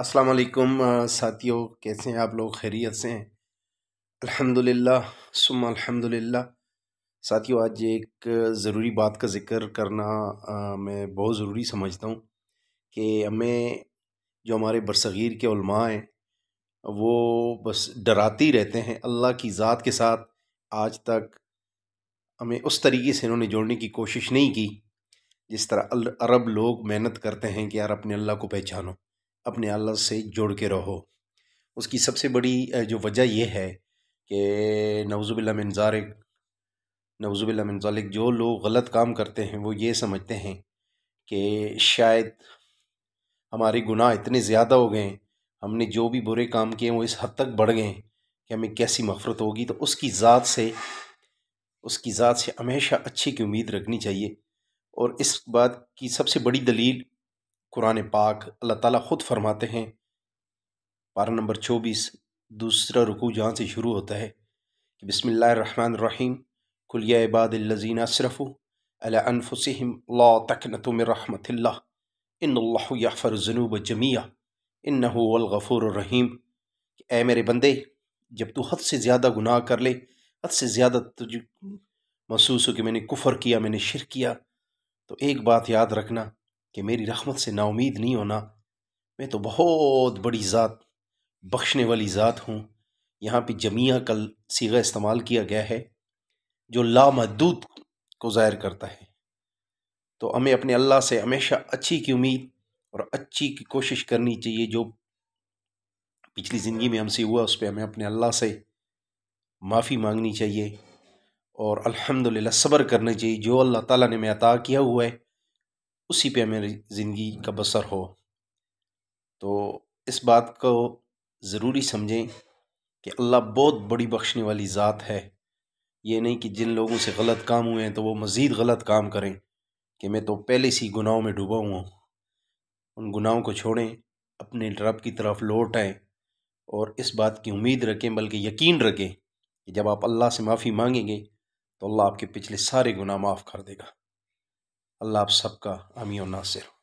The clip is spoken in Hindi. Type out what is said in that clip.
अस्सलाम वालेकुम साथियों कैसे हैं आप लोग खैरियत से हैं अल्हम्दुलिल्लाह सुम अल्हम्दुलिल्लाह साथियों आज एक ज़रूरी बात का ज़िक्र करना आ, मैं बहुत ज़रूरी समझता हूँ कि हमें जो हमारे बरसग़ीर के उलमा हैं वो बस डराते ही रहते हैं अल्लाह की ज़ात के साथ आज तक हमें उस तरीके से इन्होंने जोड़ने की कोशिश नहीं की जिस तरह अरब लोग मेहनत करते हैं कि यार अपने अल्लाह को पहचानो अपने अल्लाह से जुड़ के रहो उसकी सबसे बड़ी जो वजह यह है कि नवज़ुबिल्ला मनजारक नवज़ुबिल्ला मनजालिक जो लोग गलत काम करते हैं वो ये समझते हैं कि शायद हमारे गुनाह इतने ज़्यादा हो गए हमने जो भी बुरे काम किए वो इस हद तक बढ़ गए कि हमें कैसी मफरत होगी तो उसकी ज़ात से उसकी ज़ात से हमेशा अच्छी की उम्मीद रखनी चाहिए और इस बात की सबसे बड़ी दलील कुरान पाक अल्लाह ताला ख़ुद फरमाते हैं पारा नंबर चौबीस दूसरा रुकू जहाँ से शुरू होता है कि बसमीम कुलिया इबादीन अशरफ़ अलाफ़ुसम ला तकनतम रहमतल्ला ज़नूब जमिया इन रहीम ए मेरे बंदे जब तू हद से ज़्यादा गुनाह कर ले हद से ज़्यादा तुझे महसूस हो कि मैंने कुफ़र किया मैंने शिर किया तो एक बात याद रखना कि मेरी रहमत से नाउमीद नहीं होना मैं तो बहुत बड़ी ज़ात बख्शने वाली ज़ात हूँ यहाँ पे जमिया का सीगा इस्तेमाल किया गया है जो लामहदूद को ज़ाहिर करता है तो हमें अपने अल्लाह से हमेशा अच्छी की उम्मीद और अच्छी की कोशिश करनी चाहिए जो पिछली ज़िंदगी में हमसे हुआ उस पर हमें अपने अल्लाह से माफ़ी मांगनी चाहिए और अल्हम्दुलिल्लाह सब्र करना चाहिए जो अल्लाह ताला ने हमें अता किया हुआ है उसी पे मेरी ज़िंदगी का बसर हो तो इस बात को ज़रूरी समझें कि अल्लाह बहुत बड़ी बख्शने वाली ज़ात है ये नहीं कि जिन लोगों से गलत काम हुए हैं तो वो मज़ीद गलत काम करें कि मैं तो पहले से ही गुनाहों में डूबा हुआ हूँ उन गुनाहों को छोड़ें अपने रब की तरफ लौट आएँ और इस बात की उम्मीद रखें बल्कि यकीन रखें कि जब आप अल्लाह से माफ़ी मांगेंगे तो अल्लाह आपके पिछले सारे गुनाह माफ़ कर देगा अल्लाह आप सबका अमी नासिर